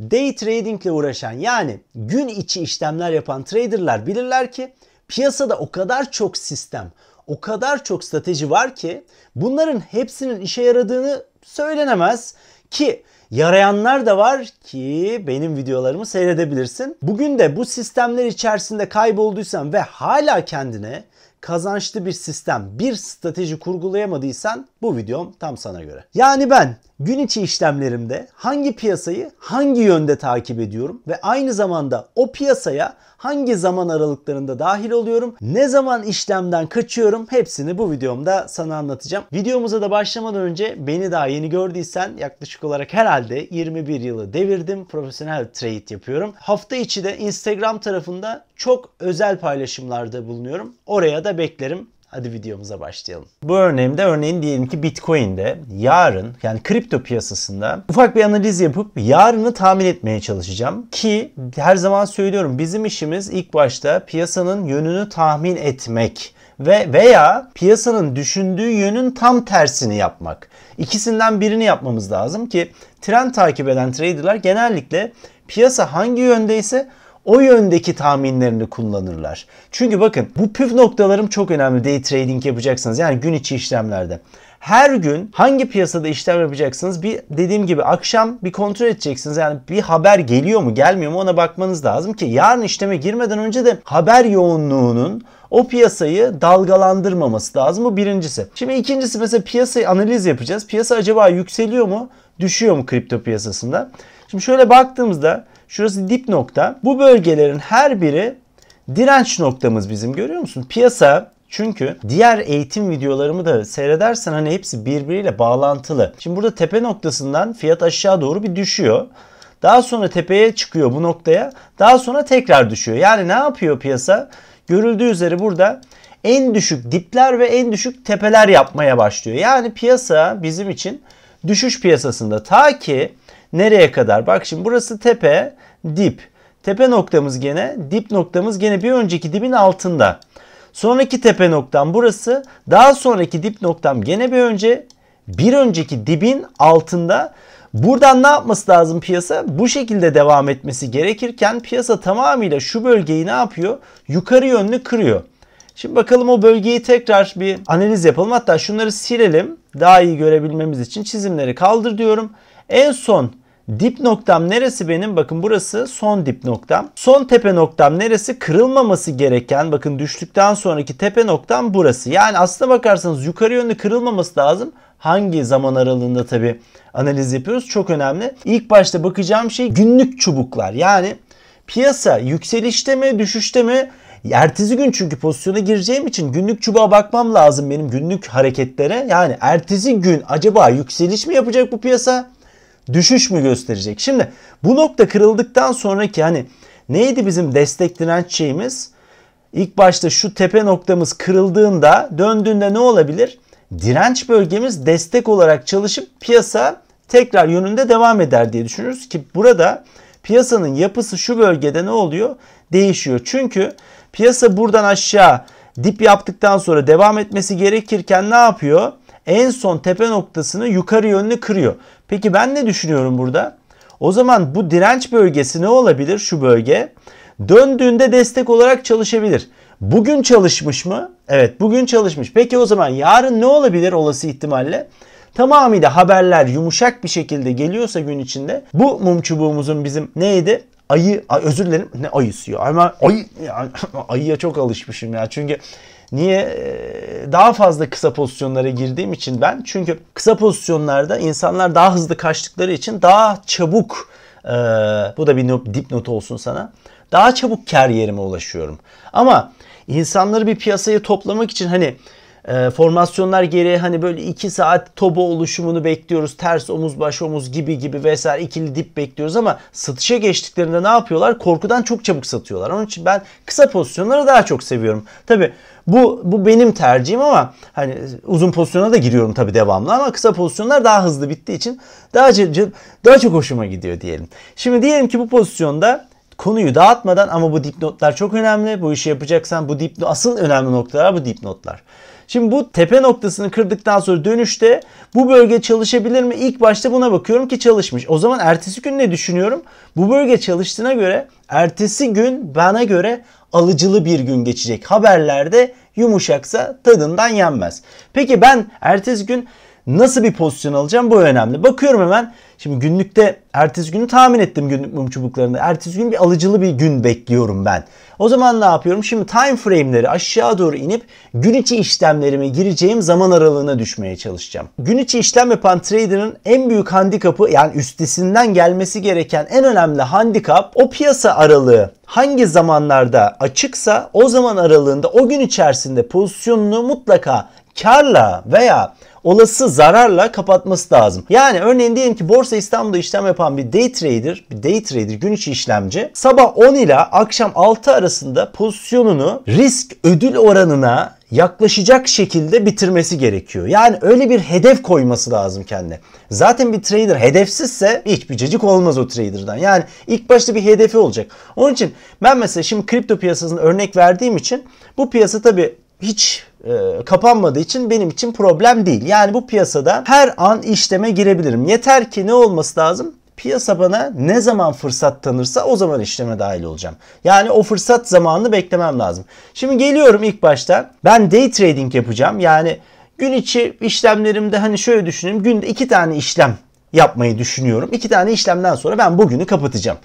Day trading ile uğraşan yani gün içi işlemler yapan traderlar bilirler ki piyasada o kadar çok sistem, o kadar çok strateji var ki bunların hepsinin işe yaradığını söylenemez ki yarayanlar da var ki benim videolarımı seyredebilirsin. Bugün de bu sistemler içerisinde kaybolduysan ve hala kendine kazançlı bir sistem, bir strateji kurgulayamadıysan bu videom tam sana göre. Yani ben gün içi işlemlerimde hangi piyasayı hangi yönde takip ediyorum ve aynı zamanda o piyasaya hangi zaman aralıklarında dahil oluyorum, ne zaman işlemden kaçıyorum hepsini bu videomda sana anlatacağım. Videomuza da başlamadan önce beni daha yeni gördüysen yaklaşık olarak herhalde 21 yılı devirdim. Profesyonel trade yapıyorum. Hafta içi de Instagram tarafında çok özel paylaşımlarda bulunuyorum. Oraya da beklerim. Hadi videomuza başlayalım. Bu örneğimde örneğin diyelim ki Bitcoin'de yarın yani kripto piyasasında ufak bir analiz yapıp yarını tahmin etmeye çalışacağım. Ki her zaman söylüyorum bizim işimiz ilk başta piyasanın yönünü tahmin etmek ve veya piyasanın düşündüğü yönün tam tersini yapmak. İkisinden birini yapmamız lazım ki trend takip eden traderlar genellikle piyasa hangi yöndeyse o yöndeki tahminlerini kullanırlar. Çünkü bakın bu püf noktalarım çok önemli day trading yapacaksınız yani gün içi işlemlerde. Her gün hangi piyasada işlem yapacaksınız? Bir dediğim gibi akşam bir kontrol edeceksiniz. Yani bir haber geliyor mu gelmiyor mu ona bakmanız lazım ki yarın işleme girmeden önce de haber yoğunluğunun o piyasayı dalgalandırmaması lazım. Bu birincisi. Şimdi ikincisi mesela piyasayı analiz yapacağız. Piyasa acaba yükseliyor mu? Düşüyor mu kripto piyasasında? Şimdi şöyle baktığımızda Şurası dip nokta. Bu bölgelerin her biri direnç noktamız bizim görüyor musun? Piyasa çünkü diğer eğitim videolarımı da seyredersen hani hepsi birbiriyle bağlantılı. Şimdi burada tepe noktasından fiyat aşağı doğru bir düşüyor. Daha sonra tepeye çıkıyor bu noktaya. Daha sonra tekrar düşüyor. Yani ne yapıyor piyasa? Görüldüğü üzere burada en düşük dipler ve en düşük tepeler yapmaya başlıyor. Yani piyasa bizim için düşüş piyasasında ta ki Nereye kadar? Bak şimdi burası tepe, dip. Tepe noktamız gene, dip noktamız gene bir önceki dibin altında. Sonraki tepe noktam burası. Daha sonraki dip noktam gene bir önce bir önceki dibin altında. Buradan ne yapması lazım piyasa? Bu şekilde devam etmesi gerekirken piyasa tamamıyla şu bölgeyi ne yapıyor? Yukarı yönlü kırıyor. Şimdi bakalım o bölgeyi tekrar bir analiz yapalım. Hatta şunları silelim. Daha iyi görebilmemiz için çizimleri kaldır diyorum. En son Dip noktam neresi benim? Bakın burası son dip noktam. Son tepe noktam neresi? Kırılmaması gereken bakın düştükten sonraki tepe noktam burası. Yani aslına bakarsanız yukarı yönlü kırılmaması lazım. Hangi zaman aralığında tabi analiz yapıyoruz çok önemli. İlk başta bakacağım şey günlük çubuklar. Yani piyasa yükselişte mi düşüşte mi Ertesi gün çünkü pozisyona gireceğim için günlük çubuğa bakmam lazım benim günlük hareketlere. Yani ertesi gün acaba yükseliş mi yapacak bu piyasa? düşüş mü gösterecek? Şimdi bu nokta kırıldıktan sonraki hani neydi bizim destek direnç şeyimiz? İlk başta şu tepe noktamız kırıldığında döndüğünde ne olabilir? Direnç bölgemiz destek olarak çalışıp piyasa tekrar yönünde devam eder diye düşünürüz ki burada piyasanın yapısı şu bölgede ne oluyor? Değişiyor. Çünkü piyasa buradan aşağı dip yaptıktan sonra devam etmesi gerekirken ne yapıyor? en son tepe noktasını yukarı yönlü kırıyor. Peki ben ne düşünüyorum burada? O zaman bu direnç bölgesi ne olabilir şu bölge? Döndüğünde destek olarak çalışabilir. Bugün çalışmış mı? Evet bugün çalışmış. Peki o zaman yarın ne olabilir olası ihtimalle? Tamamıyla haberler yumuşak bir şekilde geliyorsa gün içinde bu mum çubuğumuzun bizim neydi? Ayı, ay, özür dilerim ne ayısı ya ama ayı, ya, ayıya çok alışmışım ya çünkü Niye? Ee, daha fazla kısa pozisyonlara girdiğim için ben. Çünkü kısa pozisyonlarda insanlar daha hızlı kaçtıkları için daha çabuk e, bu da bir not, dipnot olsun sana. Daha çabuk kar yerime ulaşıyorum. Ama insanları bir piyasaya toplamak için hani e, formasyonlar gereği hani böyle 2 saat toba oluşumunu bekliyoruz. Ters omuz baş omuz gibi gibi vesaire ikili dip bekliyoruz ama satışa geçtiklerinde ne yapıyorlar? Korkudan çok çabuk satıyorlar. Onun için ben kısa pozisyonları daha çok seviyorum. Tabi bu bu benim tercihim ama hani uzun pozisyona da giriyorum tabii devamlı ama kısa pozisyonlar daha hızlı bittiği için daha daha çok hoşuma gidiyor diyelim. Şimdi diyelim ki bu pozisyonda konuyu dağıtmadan ama bu dipnotlar çok önemli. Bu işi yapacaksan bu dipnot asıl önemli noktalar bu dipnotlar. Şimdi bu tepe noktasını kırdıktan sonra dönüşte bu bölge çalışabilir mi? İlk başta buna bakıyorum ki çalışmış. O zaman ertesi gün ne düşünüyorum? Bu bölge çalıştığına göre ertesi gün bana göre alıcılı bir gün geçecek haberlerde yumuşaksa tadından yenmez. Peki ben ertesi gün nasıl bir pozisyon alacağım bu önemli. Bakıyorum hemen Şimdi günlükte ertesi günü tahmin ettim günlük mum çubuklarında. Ertesi gün bir alıcılı bir gün bekliyorum ben. O zaman ne yapıyorum? Şimdi time frame'leri aşağı doğru inip gün içi işlemlerime gireceğim zaman aralığına düşmeye çalışacağım. Gün içi işlem yapan trader'ın en büyük handikapı yani üstesinden gelmesi gereken en önemli handikap o piyasa aralığı hangi zamanlarda açıksa o zaman aralığında o gün içerisinde pozisyonunu mutlaka karla veya olası zararla kapatması lazım. Yani örneğin diyelim ki Borsa İstanbul'da işlem yapan bir day trader, bir day trader gün içi işlemci sabah 10 ile akşam 6 arasında pozisyonunu risk ödül oranına yaklaşacak şekilde bitirmesi gerekiyor. Yani öyle bir hedef koyması lazım kendine. Zaten bir trader hedefsizse hiçbir cacık olmaz o trader'dan. Yani ilk başta bir hedefi olacak. Onun için ben mesela şimdi kripto piyasasını örnek verdiğim için bu piyasa tabi hiç e, kapanmadığı için benim için problem değil. Yani bu piyasada her an işleme girebilirim. Yeter ki ne olması lazım? Piyasa bana ne zaman fırsat tanırsa o zaman işleme dahil olacağım. Yani o fırsat zamanını beklemem lazım. Şimdi geliyorum ilk başta. Ben day trading yapacağım. Yani gün içi işlemlerimde hani şöyle düşüneyim. Günde iki tane işlem yapmayı düşünüyorum. İki tane işlemden sonra ben bugünü kapatacağım.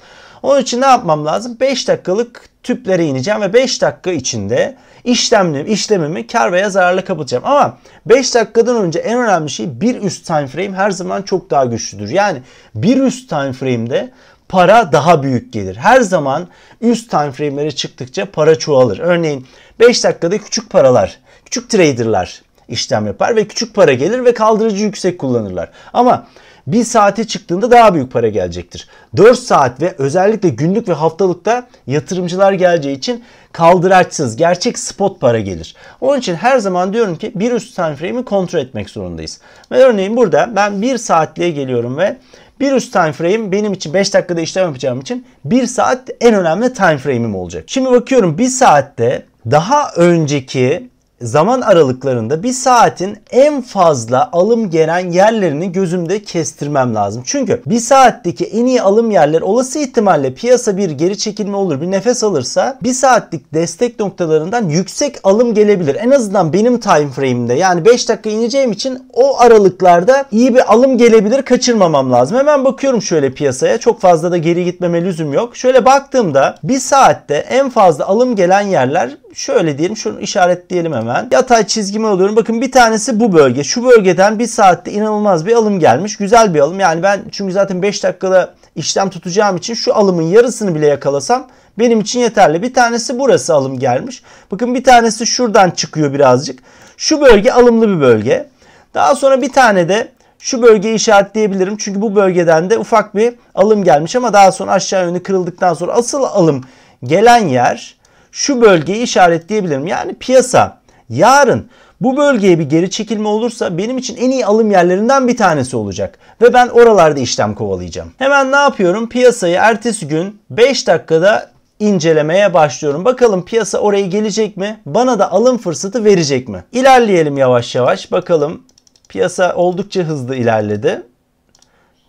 Onun için ne yapmam lazım? 5 dakikalık tüplere ineceğim ve 5 dakika içinde işlemimi işlemimi kar veya zararla kapatacağım. Ama 5 dakikadan önce en önemli şey bir üst time frame her zaman çok daha güçlüdür. Yani bir üst time frame'de para daha büyük gelir. Her zaman üst time frame'lere çıktıkça para çoğalır. Örneğin 5 dakikada küçük paralar, küçük traderlar işlem yapar ve küçük para gelir ve kaldırıcı yüksek kullanırlar. Ama 1 saate çıktığında daha büyük para gelecektir. 4 saat ve özellikle günlük ve haftalıkta yatırımcılar geleceği için kaldıraçsız gerçek spot para gelir. Onun için her zaman diyorum ki bir üst time frame'i kontrol etmek zorundayız. Ve örneğin burada ben 1 saatliğe geliyorum ve bir üst time frame benim için 5 dakikada işlem yapacağım için 1 saat en önemli time frame'im olacak. Şimdi bakıyorum 1 saatte daha önceki zaman aralıklarında bir saatin en fazla alım gelen yerlerini gözümde kestirmem lazım. Çünkü bir saatteki en iyi alım yerler olası ihtimalle piyasa bir geri çekilme olur bir nefes alırsa bir saatlik destek noktalarından yüksek alım gelebilir. En azından benim time frame'de yani 5 dakika ineceğim için o aralıklarda iyi bir alım gelebilir kaçırmamam lazım. Hemen bakıyorum şöyle piyasaya çok fazla da geri gitmeme lüzum yok. Şöyle baktığımda bir saatte en fazla alım gelen yerler şöyle diyelim şunu işaretleyelim hemen hemen. Yatay çizgimi alıyorum. Bakın bir tanesi bu bölge. Şu bölgeden bir saatte inanılmaz bir alım gelmiş. Güzel bir alım. Yani ben çünkü zaten 5 dakikada işlem tutacağım için şu alımın yarısını bile yakalasam benim için yeterli. Bir tanesi burası alım gelmiş. Bakın bir tanesi şuradan çıkıyor birazcık. Şu bölge alımlı bir bölge. Daha sonra bir tane de şu bölgeyi işaretleyebilirim. Çünkü bu bölgeden de ufak bir alım gelmiş ama daha sonra aşağı yönü kırıldıktan sonra asıl alım gelen yer şu bölgeyi işaretleyebilirim. Yani piyasa Yarın bu bölgeye bir geri çekilme olursa benim için en iyi alım yerlerinden bir tanesi olacak. Ve ben oralarda işlem kovalayacağım. Hemen ne yapıyorum? Piyasayı ertesi gün 5 dakikada incelemeye başlıyorum. Bakalım piyasa oraya gelecek mi? Bana da alım fırsatı verecek mi? İlerleyelim yavaş yavaş. Bakalım piyasa oldukça hızlı ilerledi.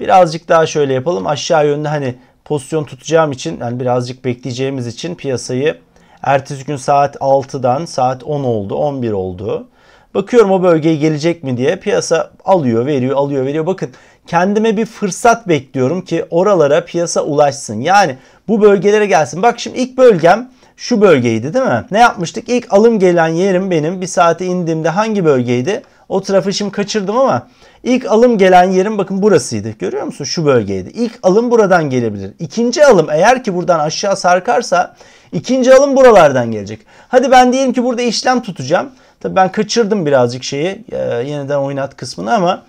Birazcık daha şöyle yapalım. Aşağı yönde hani pozisyon tutacağım için yani birazcık bekleyeceğimiz için piyasayı Ertesi gün saat 6'dan saat 10 oldu, 11 oldu. Bakıyorum o bölgeye gelecek mi diye piyasa alıyor, veriyor, alıyor, veriyor. Bakın kendime bir fırsat bekliyorum ki oralara piyasa ulaşsın. Yani bu bölgelere gelsin. Bak şimdi ilk bölgem şu bölgeydi değil mi? Ne yapmıştık? İlk alım gelen yerim benim bir saate indiğimde hangi bölgeydi? O tarafı şimdi kaçırdım ama ilk alım gelen yerim bakın burasıydı. Görüyor musun? Şu bölgeydi. İlk alım buradan gelebilir. İkinci alım eğer ki buradan aşağı sarkarsa ikinci alım buralardan gelecek. Hadi ben diyelim ki burada işlem tutacağım. Tabii ben kaçırdım birazcık şeyi e, yeniden oynat kısmını ama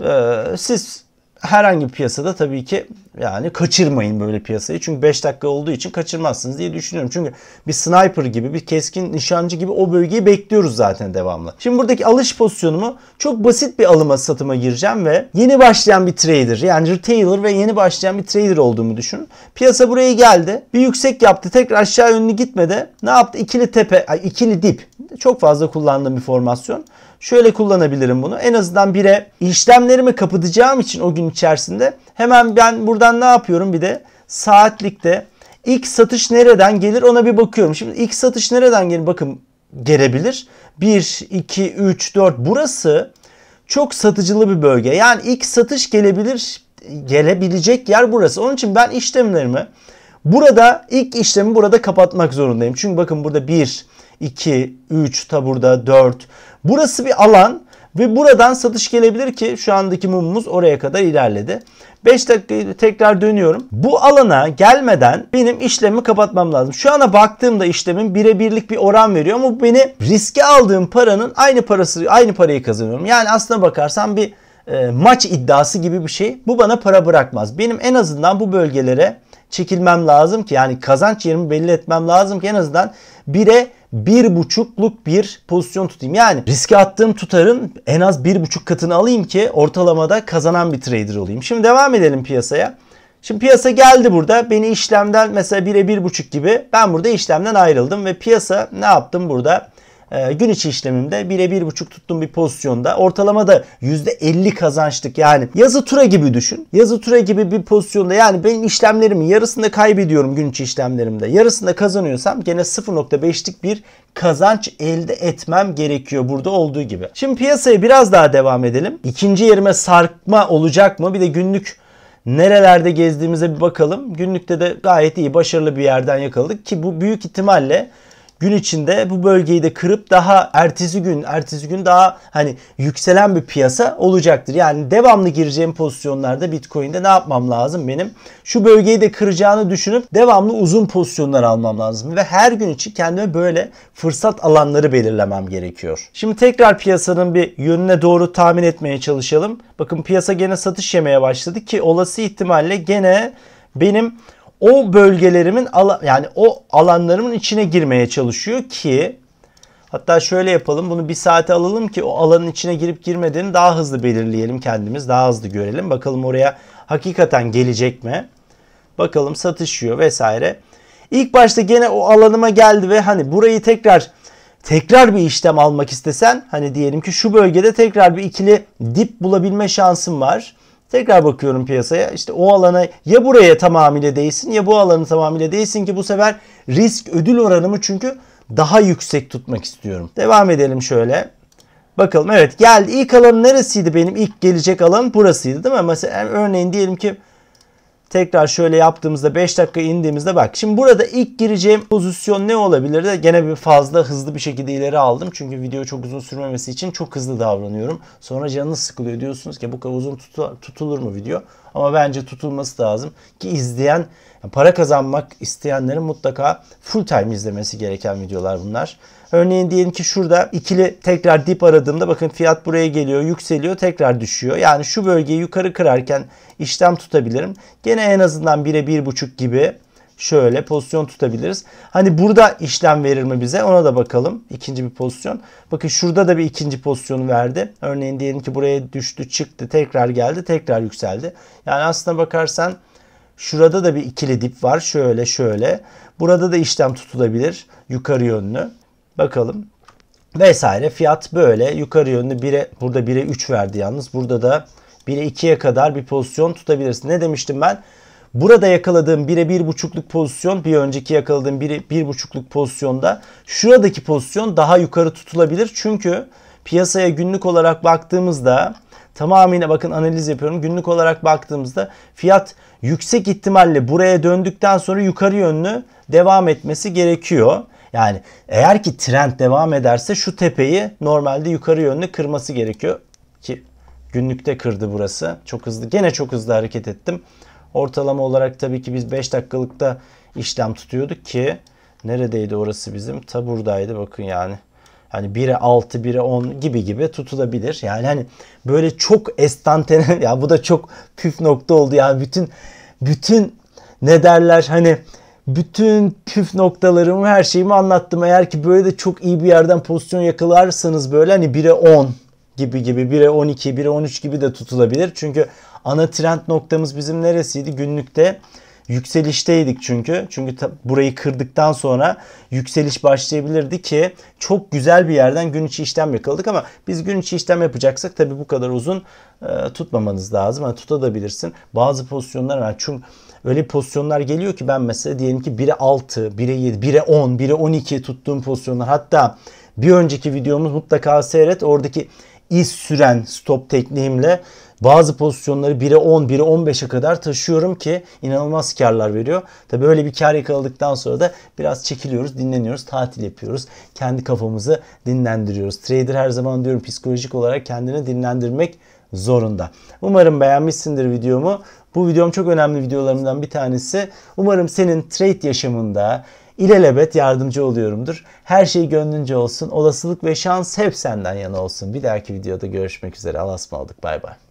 e, siz herhangi bir piyasada tabii ki yani kaçırmayın böyle piyasayı. Çünkü 5 dakika olduğu için kaçırmazsınız diye düşünüyorum. Çünkü bir sniper gibi, bir keskin nişancı gibi o bölgeyi bekliyoruz zaten devamlı. Şimdi buradaki alış pozisyonumu çok basit bir alıma satıma gireceğim ve yeni başlayan bir trader yani retailer ve yeni başlayan bir trader olduğumu düşünün. Piyasa buraya geldi. Bir yüksek yaptı. Tekrar aşağı yönlü gitmedi. Ne yaptı? İkili tepe, ay, ikili dip çok fazla kullandığım bir formasyon. Şöyle kullanabilirim bunu. En azından bire işlemlerimi kapatacağım için o gün içerisinde hemen ben buradan ne yapıyorum bir de saatlikte ilk satış nereden gelir ona bir bakıyorum. Şimdi ilk satış nereden gelir bakın gelebilir. 1, 2, 3, 4 burası çok satıcılı bir bölge. Yani ilk satış gelebilir gelebilecek yer burası. Onun için ben işlemlerimi burada ilk işlemi burada kapatmak zorundayım. Çünkü bakın burada 1, 2, 3, taburda burada 4. Burası bir alan ve buradan satış gelebilir ki şu andaki mumumuz oraya kadar ilerledi. 5 dakika tekrar dönüyorum. Bu alana gelmeden benim işlemi kapatmam lazım. Şu ana baktığımda işlemin bire birlik bir oran veriyor ama bu beni riske aldığım paranın aynı parası aynı parayı kazanıyorum. Yani aslına bakarsan bir e, maç iddiası gibi bir şey. Bu bana para bırakmaz. Benim en azından bu bölgelere çekilmem lazım ki yani kazanç yerimi belli etmem lazım ki en azından bire bir buçukluk bir pozisyon tutayım. Yani riske attığım tutarın en az bir buçuk katını alayım ki ortalamada kazanan bir trader olayım. Şimdi devam edelim piyasaya. Şimdi piyasa geldi burada. Beni işlemden mesela bir buçuk gibi ben burada işlemden ayrıldım ve piyasa ne yaptım burada? Ee, gün içi işlemimde bir buçuk tuttum bir pozisyonda ortalama da yüzde elli kazançtık yani yazı tura gibi düşün. Yazı tura gibi bir pozisyonda yani benim işlemlerimin yarısında kaybediyorum gün içi işlemlerimde. Yarısında kazanıyorsam gene 0.5'lik bir kazanç elde etmem gerekiyor burada olduğu gibi. Şimdi piyasaya biraz daha devam edelim. İkinci yerime sarkma olacak mı? Bir de günlük nerelerde gezdiğimize bir bakalım. Günlükte de gayet iyi başarılı bir yerden yakaladık ki bu büyük ihtimalle gün içinde bu bölgeyi de kırıp daha ertesi gün ertesi gün daha hani yükselen bir piyasa olacaktır. Yani devamlı gireceğim pozisyonlarda Bitcoin'de ne yapmam lazım benim? Şu bölgeyi de kıracağını düşünüp devamlı uzun pozisyonlar almam lazım ve her gün için kendime böyle fırsat alanları belirlemem gerekiyor. Şimdi tekrar piyasanın bir yönüne doğru tahmin etmeye çalışalım. Bakın piyasa gene satış yemeye başladı ki olası ihtimalle gene benim o bölgelerimin yani o alanlarımın içine girmeye çalışıyor ki hatta şöyle yapalım bunu bir saate alalım ki o alanın içine girip girmediğini daha hızlı belirleyelim kendimiz daha hızlı görelim bakalım oraya hakikaten gelecek mi bakalım satışıyor vesaire. İlk başta gene o alanıma geldi ve hani burayı tekrar tekrar bir işlem almak istesen hani diyelim ki şu bölgede tekrar bir ikili dip bulabilme şansım var. Tekrar bakıyorum piyasaya işte o alana ya buraya tamamıyla değsin ya bu alanı tamamıyla değsin ki bu sefer risk ödül oranımı çünkü daha yüksek tutmak istiyorum. Devam edelim şöyle. Bakalım evet geldi. ilk alan neresiydi benim? ilk gelecek alan burasıydı değil mi? Mesela örneğin diyelim ki Tekrar şöyle yaptığımızda 5 dakika indiğimizde bak. Şimdi burada ilk gireceğim pozisyon ne olabilir de gene bir fazla hızlı bir şekilde ileri aldım. Çünkü video çok uzun sürmemesi için çok hızlı davranıyorum. Sonra canınız sıkılıyor. Diyorsunuz ki bu kadar uzun tutu, tutulur mu video? Ama bence tutulması lazım ki izleyen para kazanmak isteyenlerin mutlaka full time izlemesi gereken videolar bunlar. Örneğin diyelim ki şurada ikili tekrar dip aradığımda bakın fiyat buraya geliyor yükseliyor tekrar düşüyor. Yani şu bölgeyi yukarı kırarken işlem tutabilirim. Gene en azından 1'e 1.5 gibi şöyle pozisyon tutabiliriz. Hani burada işlem verir mi bize ona da bakalım. İkinci bir pozisyon. Bakın şurada da bir ikinci pozisyonu verdi. Örneğin diyelim ki buraya düştü çıktı tekrar geldi tekrar yükseldi. Yani aslına bakarsan şurada da bir ikili dip var şöyle şöyle. Burada da işlem tutulabilir yukarı yönlü. Bakalım vesaire fiyat böyle yukarı yönlü 1'e burada 1'e 3 verdi yalnız. Burada da 1'e 2'ye kadar bir pozisyon tutabilirsin. Ne demiştim ben? Burada yakaladığım 1'e 1.5'luk pozisyon bir önceki yakaladığım 1'e 1.5'luk pozisyonda şuradaki pozisyon daha yukarı tutulabilir. Çünkü piyasaya günlük olarak baktığımızda tamamıyla bakın analiz yapıyorum. Günlük olarak baktığımızda fiyat yüksek ihtimalle buraya döndükten sonra yukarı yönlü devam etmesi gerekiyor. Yani eğer ki trend devam ederse şu tepeyi normalde yukarı yönlü kırması gerekiyor. Ki günlükte kırdı burası. Çok hızlı gene çok hızlı hareket ettim. Ortalama olarak tabii ki biz 5 dakikalıkta işlem tutuyorduk ki neredeydi orası bizim? Ta buradaydı bakın yani. Hani 1'e 6, 1'e 10 gibi gibi tutulabilir. Yani hani böyle çok estantene ya bu da çok püf nokta oldu. Yani bütün bütün ne derler hani bütün püf noktalarımı her şeyimi anlattım. Eğer ki böyle de çok iyi bir yerden pozisyon yakalarsanız böyle hani 1'e 10 gibi gibi 1'e 12, 1'e 13 gibi de tutulabilir. Çünkü ana trend noktamız bizim neresiydi? Günlükte yükselişteydik çünkü. Çünkü burayı kırdıktan sonra yükseliş başlayabilirdi ki çok güzel bir yerden gün içi işlem yakaladık ama biz gün içi işlem yapacaksak tabii bu kadar uzun e, tutmamanız lazım. Yani tutabilirsin. Bazı pozisyonlar var. Çünkü öyle pozisyonlar geliyor ki ben mesela diyelim ki 1'e 6, 1'e 7, 1'e 10, 1'e 12 tuttuğum pozisyonlar. Hatta bir önceki videomuz mutlaka seyret. Oradaki iz süren stop tekniğimle bazı pozisyonları 1'e 10, 1'e 15'e kadar taşıyorum ki inanılmaz karlar veriyor. Tabi öyle bir kar yakaladıktan sonra da biraz çekiliyoruz, dinleniyoruz, tatil yapıyoruz. Kendi kafamızı dinlendiriyoruz. Trader her zaman diyorum psikolojik olarak kendini dinlendirmek zorunda. Umarım beğenmişsindir videomu. Bu videom çok önemli videolarımdan bir tanesi. Umarım senin trade yaşamında ilelebet yardımcı oluyorumdur. Her şey gönlünce olsun. Olasılık ve şans hep senden yana olsun. Bir dahaki videoda görüşmek üzere. Allah'a ısmarladık. Bay bay.